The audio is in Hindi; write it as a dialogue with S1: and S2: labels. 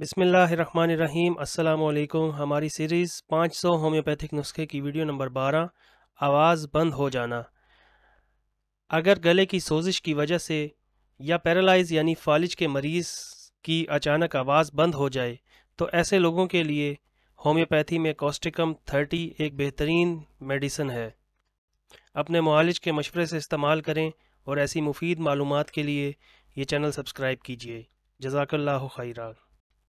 S1: बिसमीम् अल्लाम हमारी सीरीज़ 500 होम्योपैथिक नुस्खे की वीडियो नंबर 12 आवाज़ बंद हो जाना अगर गले की सोजिश की वजह से या पैरालाइज यानी फालिज के मरीज़ की अचानक आवाज़ बंद हो जाए तो ऐसे लोगों के लिए होम्योपैथी में कॉस्टिकम 30 एक बेहतरीन मेडिसन है अपने मालिज के मशवरे से इस्तेमाल करें और ऐसी मुफीद मालूम के लिए ये चैनल सब्सक्राइब कीजिए जजाकल्ला खैरा